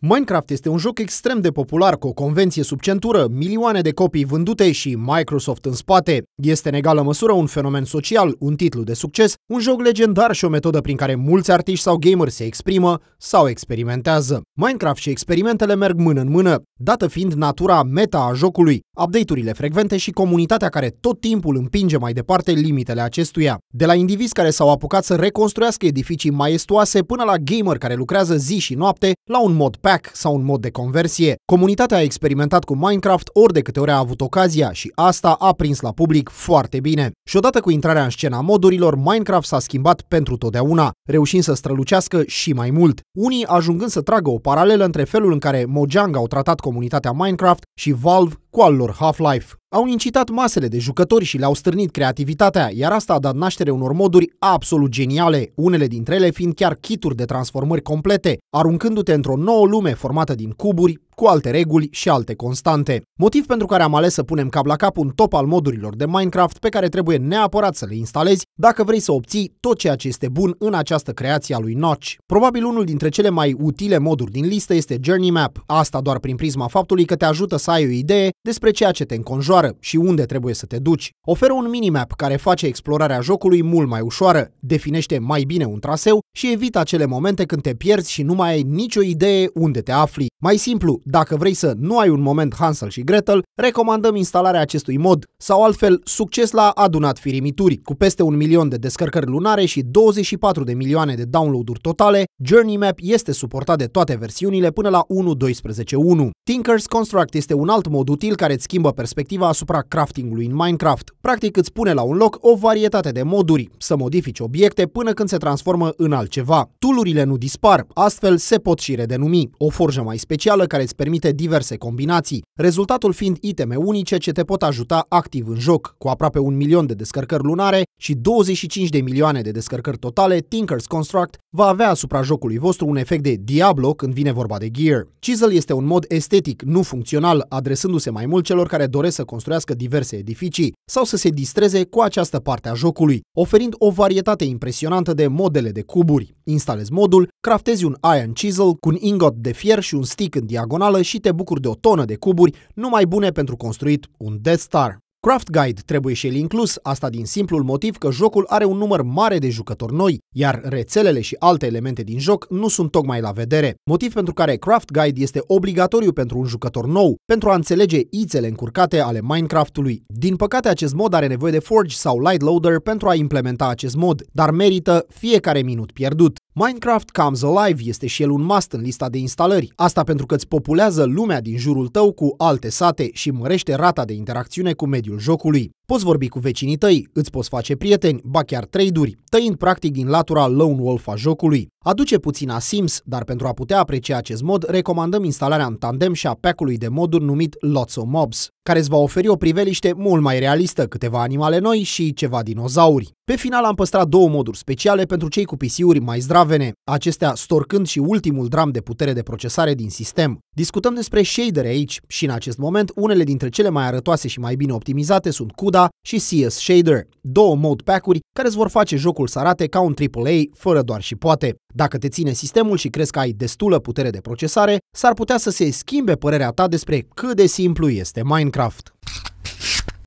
Minecraft este un joc extrem de popular, cu o convenție sub centură, milioane de copii vândute și Microsoft în spate. Este în egală măsură un fenomen social, un titlu de succes, un joc legendar și o metodă prin care mulți artiști sau gameri se exprimă sau experimentează. Minecraft și experimentele merg mână în mână, dată fiind natura meta a jocului, update-urile frecvente și comunitatea care tot timpul împinge mai departe limitele acestuia. De la indivizi care s-au apucat să reconstruiască edificii maestoase până la gamer care lucrează zi și noapte la un mod pack sau un mod de conversie. Comunitatea a experimentat cu Minecraft ori de câte ori a avut ocazia și asta a prins la public foarte bine. Și odată cu intrarea în scena modurilor, Minecraft s-a schimbat pentru totdeauna, reușind să strălucească și mai mult. Unii ajungând să tragă o paralelă între felul în care Mojang au tratat comunitatea Minecraft și Valve cu al lor Half-Life au incitat masele de jucători și le-au strânit creativitatea, iar asta a dat naștere unor moduri absolut geniale, unele dintre ele fiind chiar kituri de transformări complete, aruncându-te într-o nouă lume formată din cuburi, cu alte reguli și alte constante. Motiv pentru care am ales să punem cap la cap un top al modurilor de Minecraft pe care trebuie neapărat să le instalezi dacă vrei să obții tot ceea ce este bun în această creație a lui Notch. Probabil unul dintre cele mai utile moduri din listă este Journey Map, asta doar prin prisma faptului că te ajută să ai o idee despre ceea ce te înconjoară și unde trebuie să te duci. Oferă un minimap care face explorarea jocului mult mai ușoară, definește mai bine un traseu și evită acele momente când te pierzi și nu mai ai nicio idee unde te afli. Mai simplu, dacă vrei să nu ai un moment Hansel și Gretel, recomandăm instalarea acestui mod sau altfel succes la adunat firimituri. Cu peste un milion de descărcări lunare și 24 de milioane de download-uri totale, Journey Map este suportat de toate versiunile până la 1.12.1. Tinker's Construct este un alt mod util care îți schimbă perspectiva asupra craftingului în Minecraft. Practic îți pune la un loc o varietate de moduri, să modifici obiecte până când se transformă în altceva. Tulurile nu dispar, astfel se pot și redenumi. O forjă mai specială care îți permite diverse combinații, rezultatul fiind iteme unice ce te pot ajuta activ în joc. Cu aproape un milion de descărcări lunare și 25 de milioane de descărcări totale, Tinker's Construct va avea asupra jocului vostru un efect de Diablo când vine vorba de gear. Chisel este un mod estetic, nu funcțional, adresându-se mai mult celor care doresc să construiască diverse edificii sau să se distreze cu această parte a jocului, oferind o varietate impresionantă de modele de cuburi. Instalezi modul, craftezi un iron chisel cu un ingot de fier și un stick în diagonală și te bucuri de o tonă de cuburi, numai bune pentru construit un Death Star. Craft Guide trebuie și el inclus, asta din simplul motiv că jocul are un număr mare de jucători noi, iar rețelele și alte elemente din joc nu sunt tocmai la vedere. Motiv pentru care Craft Guide este obligatoriu pentru un jucător nou, pentru a înțelege ițele încurcate ale Minecraftului. Din păcate, acest mod are nevoie de Forge sau Light Loader pentru a implementa acest mod, dar merită fiecare minut pierdut. Minecraft Comes Alive este și el un must în lista de instalări, asta pentru că îți populează lumea din jurul tău cu alte sate și mărește rata de interacțiune cu mediul Jocului. Poți vorbi cu vecinii tăi, îți poți face prieteni, ba chiar trade-uri, tăind practic din latura lone wolf a jocului. Aduce puțin a Sims, dar pentru a putea aprecia acest mod, recomandăm instalarea în tandem și a pack-ului de moduri numit Lots of Mobs, care îți va oferi o priveliște mult mai realistă, câteva animale noi și ceva dinozauri. Pe final am păstrat două moduri speciale pentru cei cu PC-uri mai zdravene, acestea storcând și ultimul dram de putere de procesare din sistem. Discutăm despre shader aici și în acest moment unele dintre cele mai arătoase și mai bine optimizate sunt CUDA, Coda și CS Shader, două mode pack-uri care îți vor face jocul să arate ca un AAA fără doar și poate. Dacă te ține sistemul și crezi că ai destulă putere de procesare, s-ar putea să se schimbe părerea ta despre cât de simplu este Minecraft.